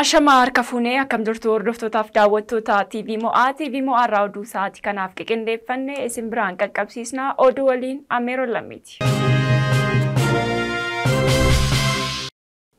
ashamaa harka fuunee akkam jirtu hordoftootaaf daawwattoota TV a TV Mo'aa oduu sa'aatii kanaaf qiqindeeffanne isin biraan qaqqabsiisna oduu waliin ameero Lammiiti.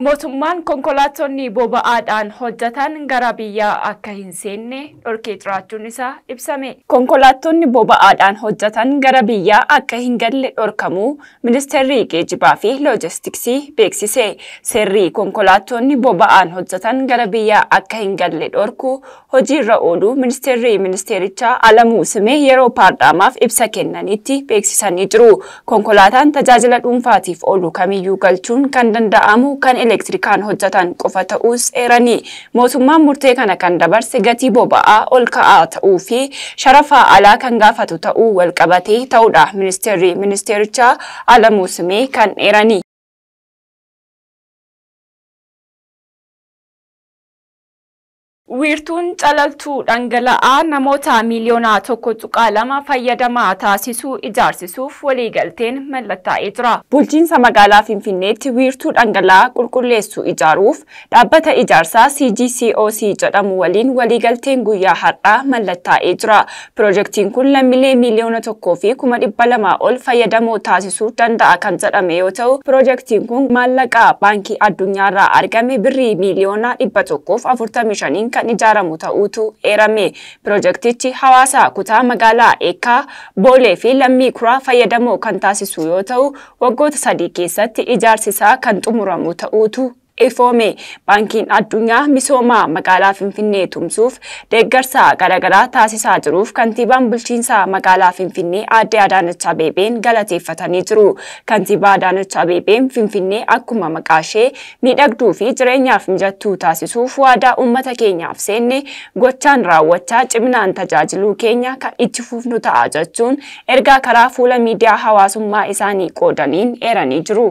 mootummaan konkolaattonni boba'aadhaan hojjetan gara biyyaa akka hin seenne dhorkee jiraachuun isaa ibsame. Konkolaattonni boba'aadhaan hojjetan gara biyyaa akka hin galle dhorkamuu ministeerri geejibaa fi loojistiksii beeksise. Seerri konkolaattonni boba'aan hojjetan gara biyyaa akka hin galle dhorkuu hojiirra ooluu ministeerri ministeerichaa Alamuu Simee yeroo paarlaamaaf ibsa kennanitti beeksisanii jiru. Konkolaataan tajaajila dhuunfaatiif oolu kamiyyuu galchuun kan danda'amu kan elektirikaan hojjatan qofa ta'uus eeranii mootummaan murtee kana kan dabarse gatii boba'aa ol ka'aa ta'uu fi sharafaa alaa kan gaafatu ta'uu qabatee ta'udha ministeerri ministeerichaa Alamuu Simee kan eerani. Wiirtuun calaltuu dhangala'aa namoota miiliyoona tokko tuqaa lama fayyadamaa taasisuu ijaarsisuuf waliigalteen mallattaa'ee jira. Bulchiinsa magaalaa Finfinneetti wiirtuu dhangala'aa qulqulleessu ijaaruuf dhaabbata ijaarsaa CGCOC jedhamu waliin waliigalteen guyyaa har'aa mallattaa'ee jira. Piroojeektiin kun lammiilee miiliyoona tokkoo fi kuma dhibba lamaa ol fayyadamoo taasisuu danda'a kan jedhame yoo ta'u, piroojeektiin kun maallaqa baankii addunyaarraa argame birrii miiliyoona dhibba tokkoof afurtamii shaniin kan kan ijaaramu ta'utu eerame. piroojektichi hawaasa kutaa magaalaa Eekkaa, Boolee fi Lammii Kuraa fayyadamoo kan taasisu yoo ta'u, waggoota sadii keessatti ijaarsisaa kan xumuramu ta'uutu ifoome baankiin addunyaa misoomaa magaalaa finfinnee tumsuuf deeggarsa garaagaraa taasisaa jiruuf kantiibaan bulchiinsa magaalaa finfinnee aadde Adaanach Abeebeen galateeffatanii jiru. Kantiibaa Adaanach Abeebeen finfinnee akkuma maqaashee miidhagduu fi jireenyaaf mijattuu taasisuuf waadaa uummata keenyaaf seenne gochaan raawwachaa ciminaan tajaajiluu keenya kan itti fufnu ta'a jechuun ergaa karaa fuula miidiyaa hawaasummaa isaanii qoodaniin eeranii jiru.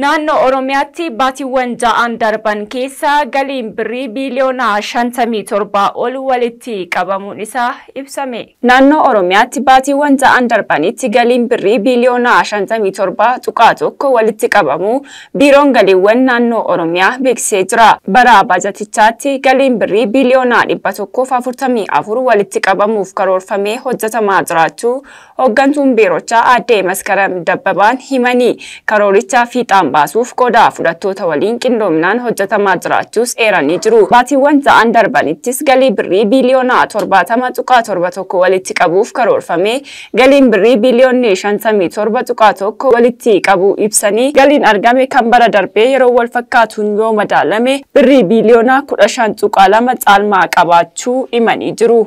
Naannoo Oromiyaatti baatiiwwan ja'aan darban keessa galiin birrii biiliyoonaa shantamii torbaa ol walitti qabamuun isaa ibsame. Naannoo Oromiyaatti baatiiwwan ja'aan darbanitti galiin birrii biiliyoonaa shantamii torbaa tuqaa tokko walitti qabamuu biiroon galiiwwan naannoo Oromiyaa beeksisee jira. Bara baajatichaatti galiin birrii biiliyoonaa dhibba tokkoof afurtamii afur walitti qabamuuf karoorfamee hojjetamaa jiraachuu hooggantuun biirochaa aadde Maskaram Dabbabaan himanii karooricha fiixaa isaan baasuuf qodaa fudhattoota waliin qindoominaan hojjetamaa jiraachuus eeranii jiru. Baatiiwwan ta'an darbanittis galii birrii biiliyoonaa torbaatama tuqaa torba tokko walitti qabuuf karoorfame galiin birrii biiliyoonni shantamii torba tuqaa tokko walitti qabu ibsanii galiin argame kan bara darbee yeroo wal fakkaatuun yoo madaalame birrii biiliyoonaa kudha shan tuqaa lama caalmaa qabaachuu himanii jiru.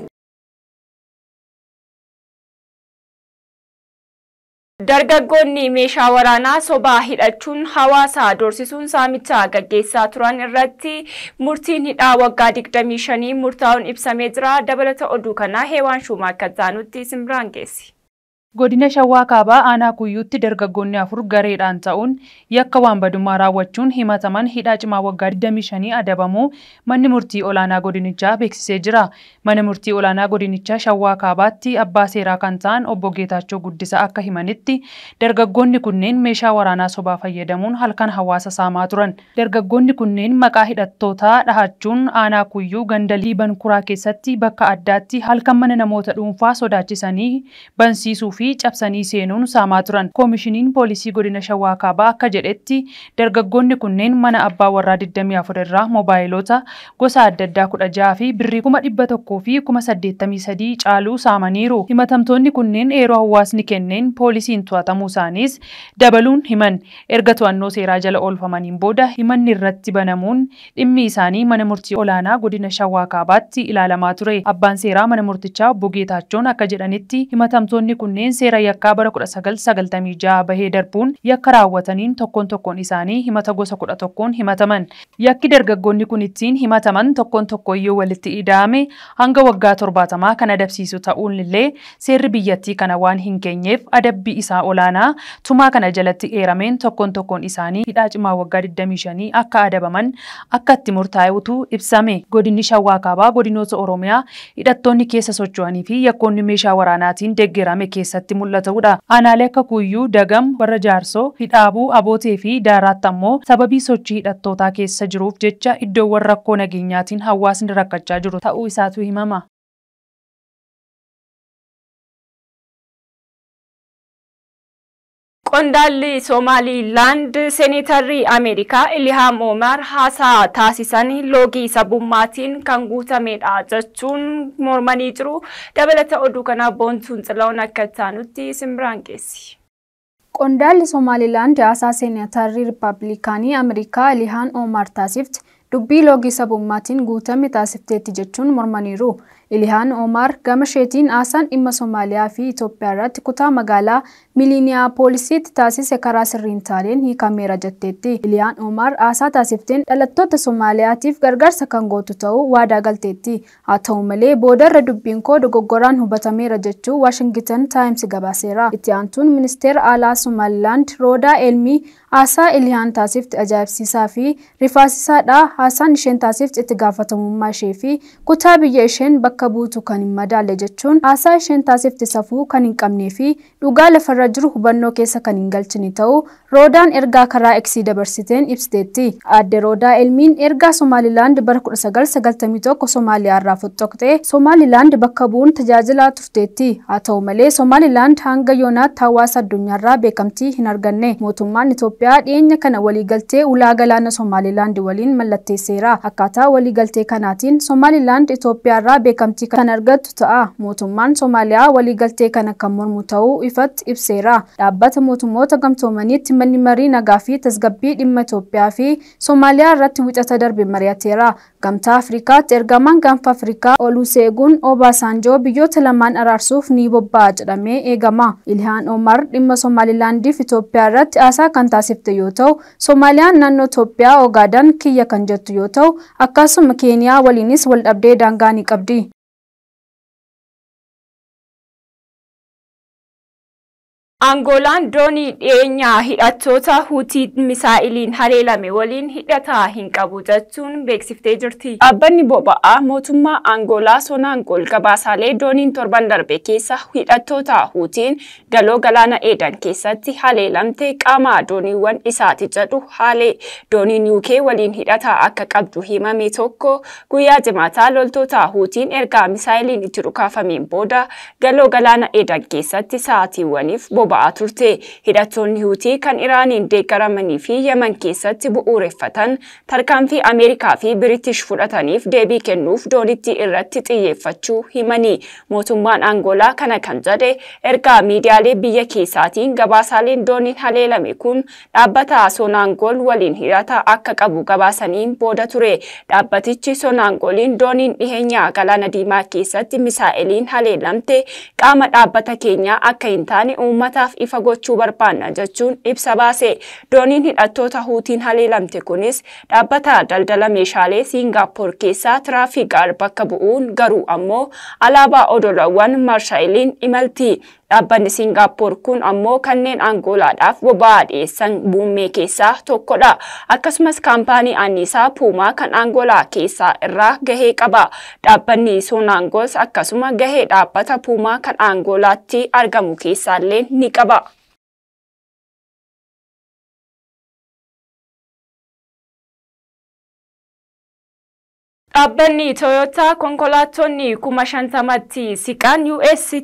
Dargaggoonni meeshaa waraanaa sobaa hidhachuun hawaasaa doorsisuun saamichaa gaggeessaa turan irratti murtiin hidhaa waggaa 25 murtaawuun ibsamee jira. Dabalata oduu kanaa Heewaan Shumaa akka taanutti simraan geesse. Godina Shawwaa Kaabaa Aanaa Kuyyuutti dargaggoonni afur gareedhaan ta'uun yakka badumaa raawwachuun himataman hidhaa cimaa waggaa 25 adabamuu manni murtii olaanaa godinichaa beeksisee jira. Mana murtii olaanaa godinichaa Shawaa Kaabaatti abbaa seeraa kan ta'an obbo Geetaachoo Guddisaa akka himanitti dargaggoonni kunneen meeshaa waraanaa sobaa fayyadamuun halkan hawaasa saamaa turan. Dargaggoonni kunneen maqaa hidhattootaa dhahachuun Aanaa Kuyyuu gandalii bankuraa keessatti bakka addaatti halkan mana namoota dhuunfaa sodaachisanii bansiisuu cabsanii seenuun saamaa turan. Koomishiniin poolisii godina Shawaa Kaabaa akka jedhetti dargaggoonni kunneen mana abbaa warraa 24 irraa moobaayilota gosa adda addaa kudha jaha fi birrii kuma fi caaluu saamaniiru. Himatamtoonni kunneen yeroo hawaasni kenneen poolisiin to'atamuu isaaniis dabaluun himan. Erga to'annoo seeraa jala oolfamaniin booda himanni irratti banamuun dhimmi isaanii mana murtii olaanaa godina Shawaa Kaabaatti ilaalamaa ture. Abbaan seeraa mana murtichaa obbo akka jedhanitti himatamtoonni kunneen seera yakkaa bara 1996 bahee darbuun yakka raawwataniin tokkoon tokkoon isaanii himata gosa kudha 11 himataman. Yakki dargaggoonni kun ittiin himataman tokkoon tokko iyyuu walitti ida'ame hanga waggaa torbaatamaa kan adabsiisu ta'uun illee seerri biyyattii kana waan hin keenyeef adabbii isaa olaanaa tumaa kana jalatti eerameen tokkoon tokkoon isaanii hidhaa cimaa waggaa 25 akka adabaman akka itti murtaa'e ibsame. Godinni Shawaa Kaabaa godinoota Oromiyaa hidhattoonni keessa socho'anii fi yakkoonni meeshaa waraanaatiin deeggarame keessa keessatti mul'ata'udha. Aanaalee akka kuuyyuu Dagam, warra Jaarsoo, Hidhaabuu, Abootee fi Daaraatti ammoo sababii sochii hidhattootaa keessa jiruuf jecha iddoowwan rakkoo nageenyaatiin hawaasni rakkachaa jiru ta'uu isaatu himama. ቆንዳል ሶማሊላንድ ሴኔተሪ አሜሪካ ኢሊሃም ኦማር ሀሳ ታሲሰን ሎጊ ሰቡማቲን ከንጉተሜዳ ጀቹን ሞርመኒ ጭሩ ደበለተ ኦዱ ከና ቦንቱን ጽለውን አከታኑት ስምራንቄሲ ቆንዳል ሶማሊላንድ የአሳ ሴኔተሪ ሪፐብሊካኒ አሜሪካ ኢሊሃን ኦማር ታሲፍት ዱቢ ሎጊ ሰቡማቲን ጉተሜታ ሲፍቴት ጀቹን ሞርመኒሩ Ilihaan Omar gama isheetiin haasaan dhimma Somaaliyaa fi Itoophiyaa irratti kutaa magaalaa Miliiniyaa Poolisiitti taasise karaa sirriin taaleen hiikameera jetteetti. Ilihaan Omar haasaa taasifteen dhalattoota Somaaliyaatiif gargaarsa kan gootu ta'uu waadaa galteetti. Haa ta'u malee boodarra dubbiin koo dogoggoraan hubatameera jechuu Waashingitan Taayims gabaaseera. Itti aantuun ministeera alaa Somalilaand Roodaa Elmii Haasaa Iliyaan taasifte ajaa'ibsiisaa fi rifaasisaadha. Haasaan isheen taasifte itti gaafatamummaa ishee fi kutaa biyya isheen bakka buutu kan hin madaalle jechuun haasaa isheen taasifte safuu kan hin qabnee fi dhugaa lafarra jiru hubannoo keessa kan hin galchine ta'uu roodaan ergaa karaa eegsii dabarsiteen ibsiteetti. Aadde Roodaa Elmiin ergaa Somaalilaand bara 1991 Somaaliyaarraa fottoqxee Somaalilaand bakka bu'uun tajaajilaa tufteetti. Haa ta'u malee Somaalilaand hanga yoonaatti hawaasa addunyaarraa beekamtii hin arganne mootummaan Itoophiyaa Itoophiyaa dhiyeenya kana waliigaltee ulaa galaana Somaaliland waliin mallatteesseera. Akkaataa waliigaltee kanaatiin Somaaliland Itoophiyaa irraa beekamtii kan argattu ta'a. Mootummaan Somaaliyaa waliigaltee kana kan mormu ta'uu ifatti ibseera. Dhaabbata mootummoota gamtoomaniitti manni marii nagaa fi tasgabbii dhimma Itoophiyaa fi Somaaliyaa irratti wicata darbe mari'ateera. Gamtaa Afrikaatti ergamaan gaanfa Afrikaa oluu Oluseegun Obaasanjoo biyyoota lamaan araarsuuf ni bobba'a jedhamee eegama. Ilhaan Omar dhimma Somaalilaandiif Itoophiyaa irratti haasaa kan taasifamu hojjechifte yoo ta'u soomaaliyaan naannoo Itoophiyaa Ogaadaan kiyya kan jettu yoo ta'u akkasuma Keeniyaa waliinis waldhabdee daangaa ni qabdi. Angoolaan doonii dhiyeenyaa hidhattoota huutii misaa'iliin hareelame waliin hidhataa hin qabu jechuun beeksiftee jirti. Dhaabbanni boba'aa mootummaa Angoolaa Sonangol gabaasaalee dooniin torban darbe keessa hidhattoota huutiin galoo galaana Eedan keessatti haleelamte qaama dooniiwwan isaati jedhu haalee dooniin UK waliin hidhataa akka qabdu himame tokko guyyaa jimaataa loltoota huutiin ergaa misaa'iliin itti rukaafameen booda galoo galaana Eedan keessatti sa'aatiiwwaniif boba'a. ba'aa turte. Hidhattoonni hutii kan Iraaniin deeggaramanii fi Yemen keessatti bu'uureffatan tarkaanfii Ameerikaa fi Biriitish fudhataniif deebii kennuuf doonitti irratti xiyyeeffachuu himanii Mootummaan Angoolaa kana kan jedhe ergaa miidiyaalee biyya keessaatiin gabaasaaleen dooniin haleelame kun dhaabbata Soonaangool waliin hidhata akka qabu gabaasaniin booda ture. Dhaabbatichi Soonaangooliin dooniin dhiheenyaa galaana diimaa keessatti misaa'eliin haleelamte qaama dhaabbata keenyaa akka hin taane uummata ummataaf ifa gochuu barbaanna jechuun ibsa baasee Dooniin hidhattoota Huutiin haleelamte kunis dhaabbata daldala meeshaalee Siingaappoor keessaa tiraafiikaal bakka bu'uun garuu ammoo alaabaa odolawwan Marshaayiliin imaltii. Dhaabbanni Siingaappoor kun ammoo kanneen Angoolaadhaaf boba'aa dhiyeessan buummee keessaa tokkodha. Akkasumas kaampaanii anniisaa Puumaa kan Angoolaa keessaa irraa gahee qaba. Dhaabbanni Sonaangos akkasuma gahee dhaabbata Puumaa kan Angoolaatti argamu keessaallee ni kaba. Dhaabbanni Tooyootaa konkolaattonni kuma shantamatti siqaan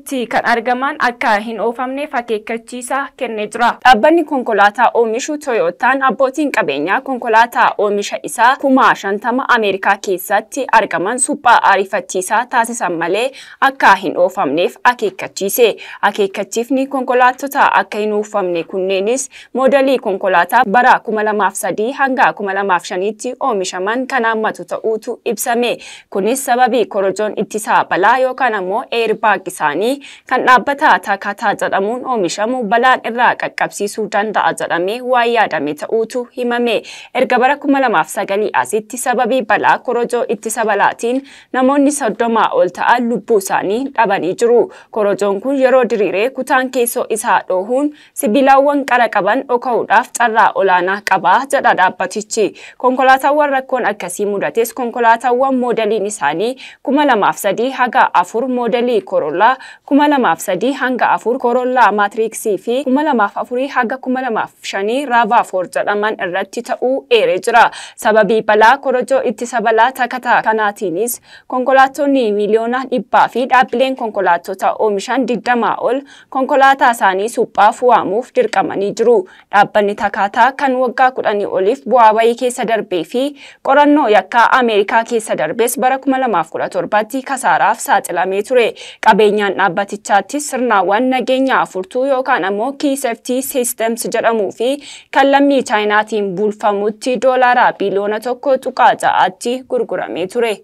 tti kan argaman akka hin oofamneef akeekkachiisaa kenne jira. Dhaabbanni konkolaataa oomishu toyotaan abbootiin qabeenyaa konkolaataa oomisha isaa kuma shantama Ameerikaa keessatti argaman suphaa ariifachiisaa taasisan malee akka hin oofamneef akeekkachiise. Akeekkachiifni konkolaattotaa akka hin oofamne kunneenis moodelii konkolaataa bara 2003 hanga 2005 oomishaman kan hammatu ta'uutu ibsa. ibsame. Kunis sababii korojoon ittisaa balaa yookaan ammoo eerbaa isaanii kan dhaabbata Taakataa jedhamuun oomishamu balaan irraa qaqqabsiisuu danda'a jedhamee waa yaadame ta'uutu himame. Erga bara 2009 asitti sababi balaa korojoo ittisa balaatiin namoonni soddomaa ol ta'an lubbuu isaanii dhabanii jiru. Korojoon kun yeroo diriiree kutaan keessoo isaa dhoohuun sibiilawwan qara qaban dhoka'uudhaaf carraa olaanaa qaba jedha dhaabbatichi. Konkolaataawwan rakkoon akkasii mudates konkolaataa Meeshaawwan moodeliin isaanii kuma lamaaf sadii haga afur moodelii Korollaa, kuma lamaaf sadii hanga afur Korollaa Maatiriksii fi kuma lamaaf afurii haga kuma lamaaf shanii Raavaa Foor jedhaman irratti ta'uu eeree jira. Sababii balaa korojoo ittisa balaa takataa kanaatiinis konkolaattonni miiliyoona dhibbaa fi dhaabbileen konkolaattota oomishan digdamaa ol konkolaataa isaanii suphaa fu'aamuuf dirqamanii jiru. Dhaabbanni takaataa kan waggaa kudhanii oliif bu'aa bayii keessa darbee fi qorannoo yakkaa Ameerikaa keessa keessa darbees bara 2017 kasaaraaf saaxilamee ture. Qabeenyaan dhaabbatichaatti sirnaawwan nageenya afurtuu yookaan ammoo kiiseftii siisteems jedhamuu fi kan lammii chaayinaatiin bulfamutti doolaara biiliyoona tokko tuqaa ja'aatti gurguramee ture.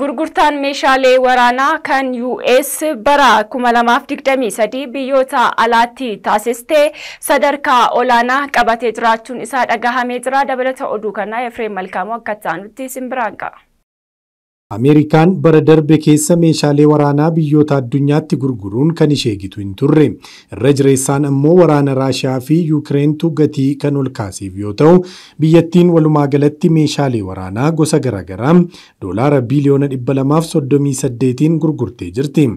Gurgurtaan meeshaalee waraanaa kan US bara 2023 biyyoota alaatti taasistee sadarkaa olaanaa qabatee jiraachuun isaa dhagahamee jira. Dabalata oduu kanaa Efreem Malkaamuu akka ta'anutti simbiraan qa'a. Ameerikaan bara darbe keessa meeshaalee waraanaa biyyoota addunyaatti gurguruun kan ishee gitu hin turre. Irra jireessaan ammoo waraana Raashiyaa fi Yuukireentu gatii kan ol kaasiif yoo ta'u, biyyattiin walumaa galatti meeshaalee waraanaa gosa garaa doolaara biiliyoona 238 gurgurtee jirti.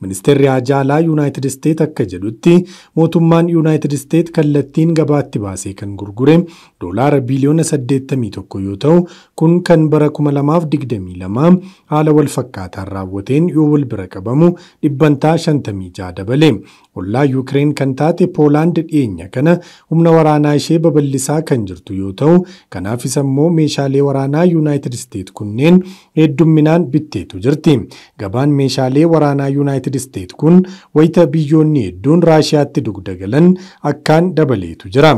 Ministeerri Ajaalaa Yuunaayitid Isteet akka jedhutti mootummaan Yuunaayitid Isteet kallattiin gabaatti baasee kan gurgure doolaara biiliyoona 81 yoo ta'u, kun kan bara 2022 haala wal fakkaataan raawwateen yoo wal bira qabamu dhibbantaa 56 dabale. Ollaa Yuukireen kan taate Poolaand dhiyeenya kana humna waraanaa ishee babal'isaa kan jirtu yoo ta'u, kanaafis ammoo meeshaalee waraanaa Yuunaayitid Isteet kunneen heddumminaan bitteetu jirti. Gabaan meeshaalee waraanaa Yuunaayitid Isteet kun wayita biyyoonni hedduun Raashiyaatti dugda galan akkaan dabaleetu jira.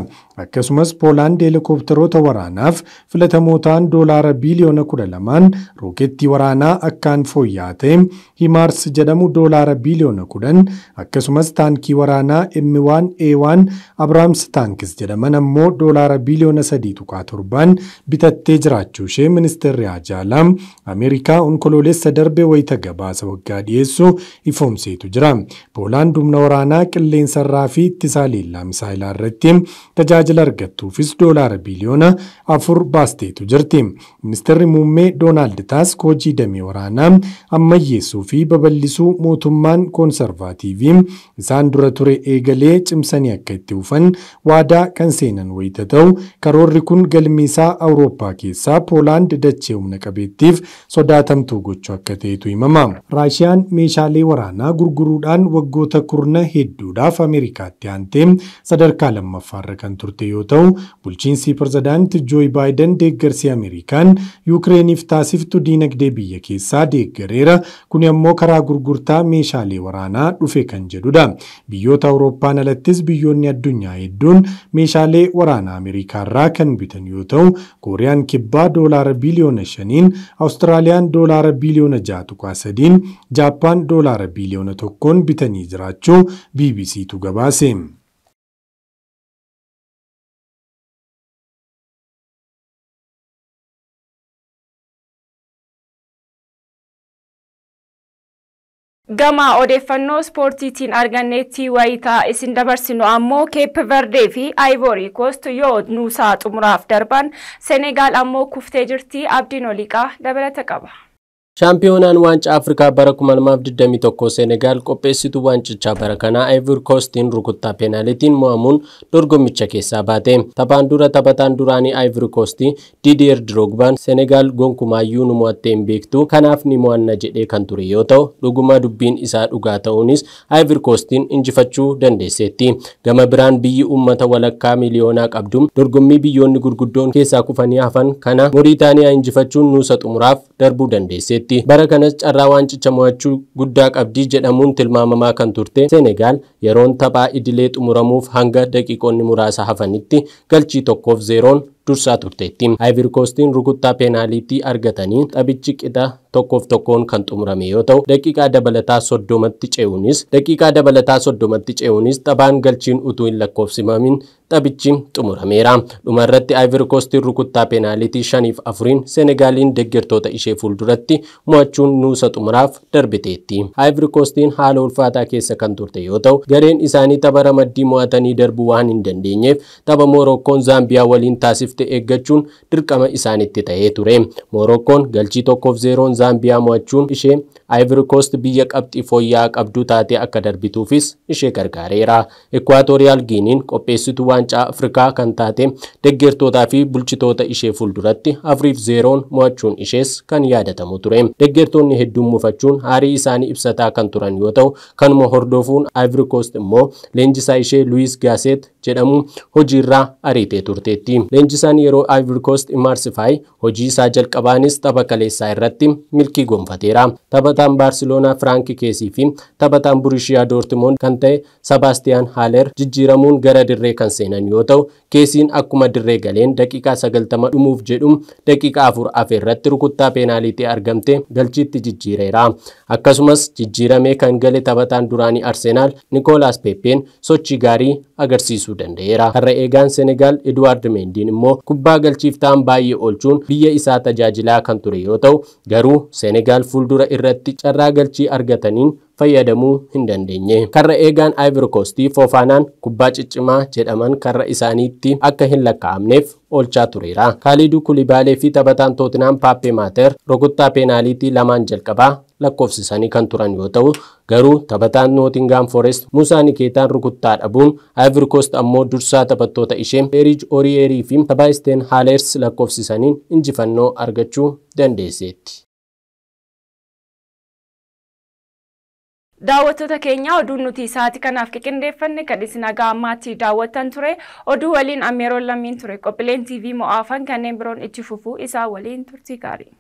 Akkasumas Poolaand heelikooptaroota waraanaaf filatamootaan doolaara biiliyoona 12 rookeettii waraanaa akkaan fooyya'aa ta'e himaars jedhamu doolaara biiliyoona 10 akkasumas taankii waraanaa M1 A1 Abraams taankis jedhaman ammoo doolaara biiliyoona 3.7 bitattee jiraachuu ishee ministeerri Ajaalam Ameerikaa onkoloolessa darbe wayita gabaasa waggaa dhiyeessu ifoomsetu jira. Poolaan humna waraanaa qilleensarraa fi ittisaa leellaa misaayilaa irratti tajaajila argattuufis doolaara biiliyoona afur baasteetu jirti. Ministeerri muummee Doonaald Taas hojii damee waraanaa ammayyeessuu fi babal'isuu mootummaan koonsarvaatiivii isaan dura ture eegalee cimsanii akka itti hufan waadaa kan seenan wayita ta'u karoorri kun galmiisaa Awurooppaa keessaa Poolaand dachee humna qabeettiif sodaatamtuu gochuu akka ta'etu himama. Raashiyaan meeshaalee waraanaa gurguruudhaan waggoota kurna hedduudhaaf Ameerikaatti aantee sadarkaa lammaffaarra kan turte yoo ta'u bulchiinsi pirezidaantii deeggarsi Ameerikaa. kan Yukireeniif taasiftu dinagdee biyya keessaa deeggareera. Kun ammoo karaa gurgurtaa meeshaalee waraanaa dhufe kan jedhudha. Biyyoota Awurooppaan alattis biyyoonni addunyaa hedduun meeshaalee waraanaa Ameerikaarraa kan bitan yoo ta'u, Kooriyaan kibbaa doolaara biliyoona shaniin, Awustiraaliyaan doolaara biliyoona ja'a tuqaa Jaappaan doolaara biliyoona tokkoon bitanii jiraachuu BBCtu gabaase. Gama odeeffannoo ispoortiitiin argannetti wayitaa isin dabarsinu ammoo keepverdee fi aayivorii koost yoo nuusaa xumuraaf darban Senegaal ammoo kuftee jirti abdiin oliiqaa dabalata qaba. ሻምፒዮናን ዋንጫ አፍሪካ በረኩመል ማፍድ ደሚ ሴኔጋል ቆጴሲቱ ዋንጭቻ በረከና አይቮሪ ኮስቲን ሩኩታ ፔናልቲን ሟሙን ዶርጎሚቸ ኬሳ ባቴ ተባንዱረ ተበታን ዱራኒ አይቮሪ ኮስቲ ዲዲየር ድሮግባን ሴኔጋል ጎንኩማዩ ኑሟቴን ቤክቱ ከናፍ ኒሟነ ጀዴ ከንቱሪ ዮተው ዱጉማ ዱቢን ኢሳ ዱጋ ተውኒስ አይቮሪ ኮስቲን እንጅፈቹ ደንዴሴቲ ገመ ብራን ብይ ኡመተ ወለካ ሚሊዮና ቀብዱም ዶርጎሚ ብዮኒ ጉርጉዶን ኬሳ ኩፈኒ አፈን ከና ሞሪታኒያ እንጅፈቹ ኑሰጡሙራፍ ደርቡ ደንዴሴ Bara kanas carraa waancicha mo'achuu guddaa qabdii jedhamuun tilmaamamaa kan turte Senegaal yeroon taphaa idilee xumuramuuf hanga daqiiqonni muraasa hafanitti galchii tokkoof zeeroon dursaa turteetti. Aayiviir Koostiin rukuttaa peenaaliitii argatanii xabichi qixa tokkoof tokkoon kan xumurame yoo ta'u daqiiqaa dabalataa soddomatti ce'uunis daqiiqaa dabalataa soddomatti ce'uunis xabaan galchiin utuu hin lakkoofsimamin xabichi xumurameera. Dhumarratti Aayiviir Koostiin rukuttaa peenaaliitii shaniif afuriin Senegaaliin deeggartoota ishee fuulduratti mo'achuun nuusa xumuraaf darbiteetti. Aayiviir Koostiin haala ulfaataa keessa kan turte yoo ta'u gareen isaanii tapha ramaddii mo'atanii darbuu waan hin dandeenyeef tapha Moorokkoon Zaambiyaa waliin taasif dhufte eeggachuun dirqama isaanitti ta'ee ture. Moorokkoon galchii tokkoof zeeroon Zaambiyaa mo'achuun ishee Ivory Coast biyya qabxii fooyyaa qabdu taatee akka darbituufis ishee gargaareera. Ekwaatooriyaal Giiniin qopheessituu waancaa Afrikaa kan taate deggertootaa fi bulchitoota ishee fuulduratti Afriif zeeroon mo'achuun ishees kan yaadatamu ture. Deggertoonni hedduun mufachuun haarii isaanii ibsataa kan turan yoo ta'u kanuma hordofuun Ivory Coast immoo leenjisaa ishee Luwiis Gaaseet jedhamu hojiirraa ariitee turteetti. Isaan yeroo Ivory Coast imaarsifaayi hojii isaa jalqabaanis tapha kaleessaa irratti milkii gonfateera. Taphataan Baarseloonaa Firaank Keesii fi taphataan Burushiyaa Doortimoon kan ta'e Sebaastiyaan Haaler jijjiiramuun gara dirree kan seenan yoo ta'u, Keesiin akkuma dirree galeen daqiiqaa 90 dhumuuf jedhu daqiiqaa afur hafe irratti rukuttaa peenaaliitii argamte galchiitti jijjiireera. Akkasumas jijjiiramee kan gale taphataan duraanii Arsenaal Nikoolaas Peepeen sochii gaarii agarsiisuu danda'eera. Har'a eegaan Senegaal Eduwaard Meendiin immoo kubbaa galchiiftaan baay'ee olchuun biyya isaa tajaajilaa kan ture yoo ta'u garuu seenegaal fuuldura irratti carraa galchii argataniin fayyadamuu hin dandeenye. Karra eegaan Ivory Foofaanaan kubbaa ciccimaa jedhaman karra isaaniitti akka hin lakkaa'amneef olchaa tureera. Kaaliduu Kulibaalee fi taphataan Tootinaan Paappee Maater rukuttaa peenaaliitii lamaan jalqabaa lakkoofsisanii kan turan yoo ta'u garuu taphataan nootingaam forest Musaa Nikeetaan rukuttaa dhabuun Ivory ammoo dursaa taphattoota ishee Erij Orierii fi taphaa Steen lakkoofsisaniin injifannoo argachuu dandeesseetti. Daawwattoota keenya oduun nuti isaati kanaaf qindeeffanne kan isinagaa ammaatti daawwattan ture oduu waliin ameeroon lammiin ture qophiileen TV mo'aafan kanneen biroon itti fufuu isaa waliin turtii gaarii.